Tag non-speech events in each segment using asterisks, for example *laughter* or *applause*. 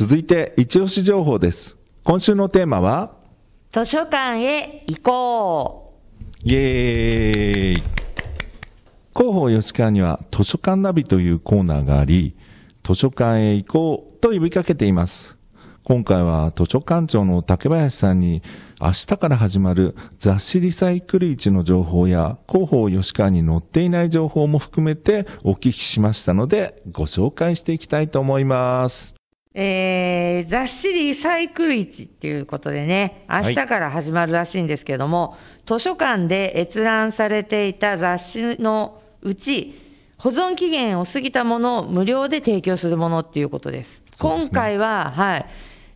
続いて、一押し情報です。今週のテーマは、図書館へ行こう。イエーイ。広報吉川には図書館ナビというコーナーがあり、図書館へ行こうと呼びかけています。今回は図書館長の竹林さんに明日から始まる雑誌リサイクル市の情報や広報吉川に載っていない情報も含めてお聞きしましたのでご紹介していきたいと思います。えー、雑誌リサイクル市っていうことでね、明日から始まるらしいんですけども、はい、図書館で閲覧されていた雑誌のうち、保存期限を過ぎたものを無料で提供するものっていうことです。ですね、今回は、はい、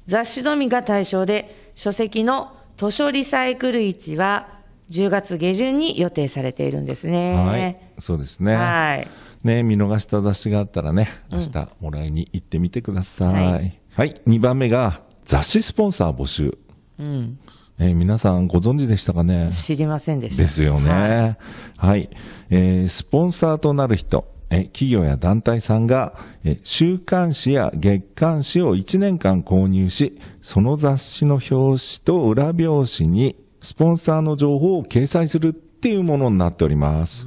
雑誌のみが対象で、書籍の図書リサイクル市は、10月下旬に予定されているんですね。はい、そうですね。はい。ね、見逃した雑誌があったらね、明日もらいに行ってみてください。うん、はい、はい、2番目が雑誌スポンサー募集。うん。えー、皆さんご存知でしたかね知りませんでした。ですよね。はい、はい、えー、スポンサーとなる人。え企業や団体さんがえ週刊誌や月刊誌を1年間購入し、その雑誌の表紙と裏表紙にスポンサーの情報を掲載するっていうものになっております。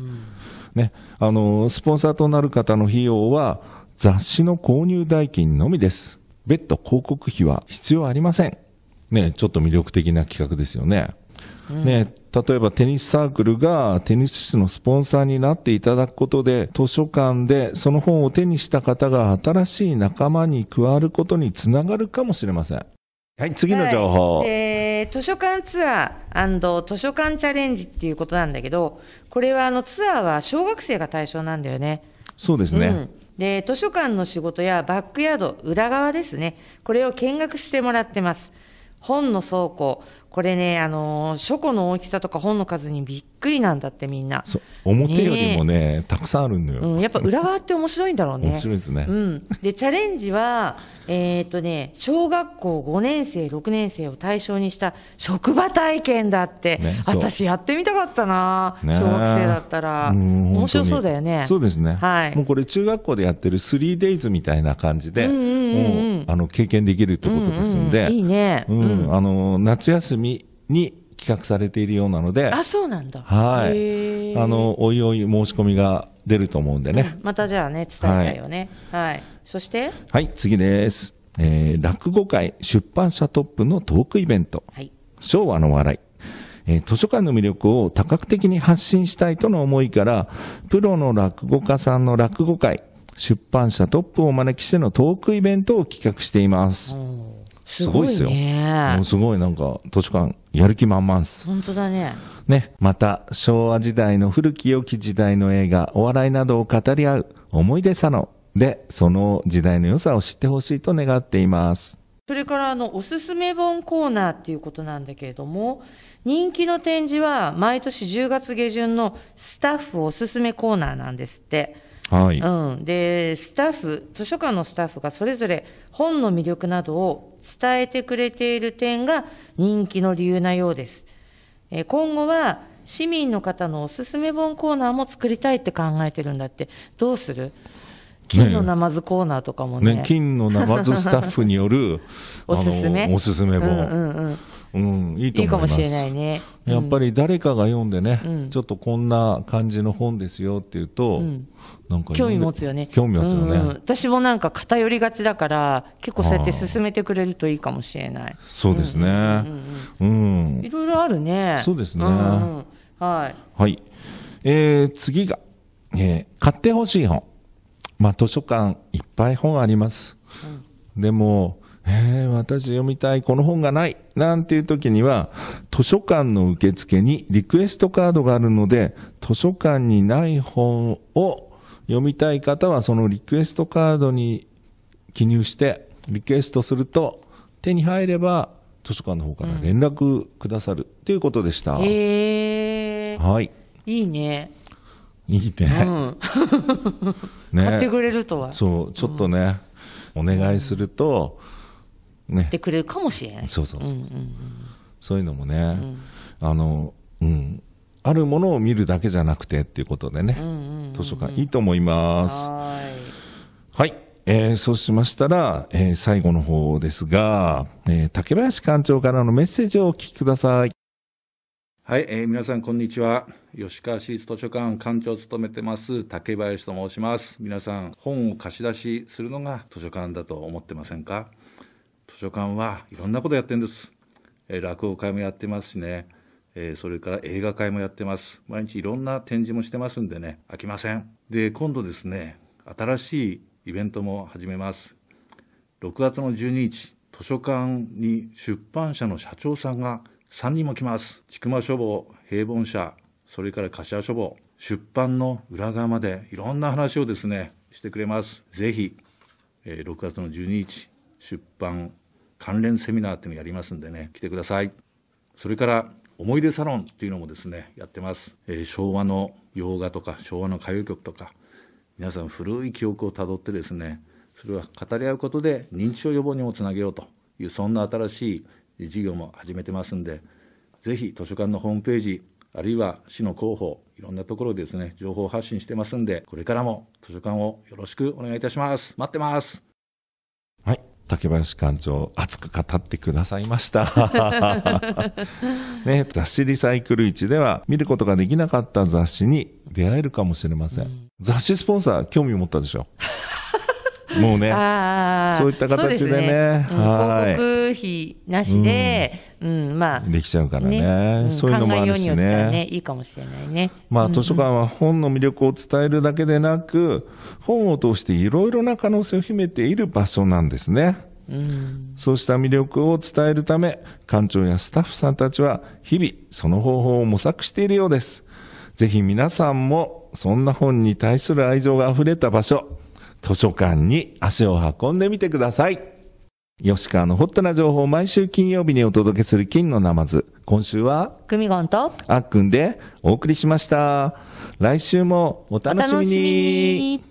ね、あの、スポンサーとなる方の費用は雑誌の購入代金のみです。別途広告費は必要ありません。ね、ちょっと魅力的な企画ですよね。ね、例えばテニスサークルがテニス室のスポンサーになっていただくことで図書館でその本を手にした方が新しい仲間に加わることにつながるかもしれません。はい、次の情報。はい、えー、図書館ツアー図書館チャレンジっていうことなんだけど、これはあのツアーは小学生が対象なんだよね。そうですね。うん、で図書館の仕事やバックヤード、裏側ですね、これを見学してもらってます。本の倉庫、これね、あのー、書庫の大きさとか本の数にびっくりなんだってみんな。表よりもね、ねたくさんあるだよ、うん、やっぱ裏側って面白いんだろうね。面白いですね。うん。で、チャレンジは、えー、っとね、小学校5年生、6年生を対象にした職場体験だって。ね、私やってみたかったな、ね、小学生だったら。面白そうだよね。そうですね。はい。もうこれ中学校でやってる 3days みたいな感じで、うんもう、あの、経験できるってことですんで、いいね。うん、あの、夏休みに、企画されているようなので、あ、そうなんだ。はい。あの、おいおい申し込みが出ると思うんでね。またじゃあね、伝えたいよね。はい、はい。そしてはい、次です。えー、落語会出版社トップのトークイベント。はい。昭和の笑い。え図書館の魅力を多角的に発信したいとの思いから、プロの落語家さんの落語会、出版社トップをお招きしてのトークイベントを企画しています。すごいですよ。もうすごいなんか、図書館、やる気満々っす。本当だね。ね、また、昭和時代の古き良き時代の映画、お笑いなどを語り合う、思い出さので、その時代の良さを知ってほしいと願っています。それから、あの、おすすめ本コーナーっていうことなんだけれども、人気の展示は、毎年10月下旬のスタッフおすすめコーナーなんですって。はい、うん、でスタッフ図書館のスタッフがそれぞれ本の魅力などを伝えてくれている点が人気の理由なようです、え今後は市民の方のおすすめ本コーナーも作りたいって考えてるんだってどうする金のナマズコーナーとかもね。ね金のナマズスタッフによる *laughs* おすすめおすすめ本。うんうんうん、ういいと思いかもしれないね。やっぱり誰かが読んでね、うん、ちょっとこんな感じの本ですよっていうと、うん、なんか興味持つよね。興味持つよね、うんうん、私もなんか偏りがちだから、結構そうやって進めてくれるといいかもしれない。そうですね。うん。いろいろあるね。そうですね。うんうん、はい。はい。えー、次が、えー、買ってほしい本。まあ、図書館いっぱい本あります。うん、でも、えー、私読みたい、この本がない、なんていう時には、図書館の受付にリクエストカードがあるので、図書館にない本を読みたい方は、そのリクエストカードに記入して、リクエストすると、手に入れば、図書館の方から連絡くださる、っていうことでした。へ、ー。はい。いいね。いいね。うん、*laughs* ね買ってくれるとは。そう、ちょっとね、うん、お願いすると、ね。ってくれるかもしれない。そうそうそう。うんうんうん、そういうのもね、うん、あの、うん。あるものを見るだけじゃなくてっていうことでね、うんうんうんうん、図書館いいと思います。はい。えー、そうしましたら、えー、最後の方ですが、えー、竹林館長からのメッセージをお聞きください。はい、えー、皆さんこんにちは。吉川市立図書館館長を務めてます竹林と申します。皆さん本を貸し出しするのが図書館だと思ってませんか図書館はいろんなことやってんです。えー、落語会もやってますしね、えー、それから映画会もやってます。毎日いろんな展示もしてますんでね、飽きません。で、今度ですね、新しいイベントも始めます。6月の12日、図書館に出版社の社長さんが3人も来ます。千曲書房、平凡社、それから柏書房、出版の裏側までいろんな話をですね、してくれます。ぜひ、えー、6月の12日、出版関連セミナーっていうのやりますんでね、来てください。それから、思い出サロンっていうのもですね、やってます。えー、昭和の洋画とか、昭和の歌謡曲とか、皆さん古い記憶をたどってですね、それは語り合うことで認知症予防にもつなげようという、そんな新しい事業も始めてますんで、ぜひ図書館のホームページ、あるいは市の広報、いろんなところでですね、情報発信してますんで、これからも図書館をよろしくお願いいたします。待ってます。はい。竹林館長、熱く語ってくださいました。*laughs* ね、雑誌リサイクル市では、見ることができなかった雑誌に出会えるかもしれません。うん、雑誌スポンサー、興味持ったでしょもうね、そういった形でね、は広告費なしで、うんまあ、できちゃうからね、そういうのもあるしねいいかもしれないね、まあ、図書館は本の魅力を伝えるだけでなく、本を通していろいろな可能性を秘めている場所なんですね。うん、そうした魅力を伝えるため、館長やスタッフさんたちは日々その方法を模索しているようです。ぜひ皆さんもそんな本に対する愛情があふれた場所、図書館に足を運んでみてください。吉川のホットな情報を毎週金曜日にお届けする金のナマズ。今週は、くみごんと、あっくんでお送りしました。来週もお楽しみに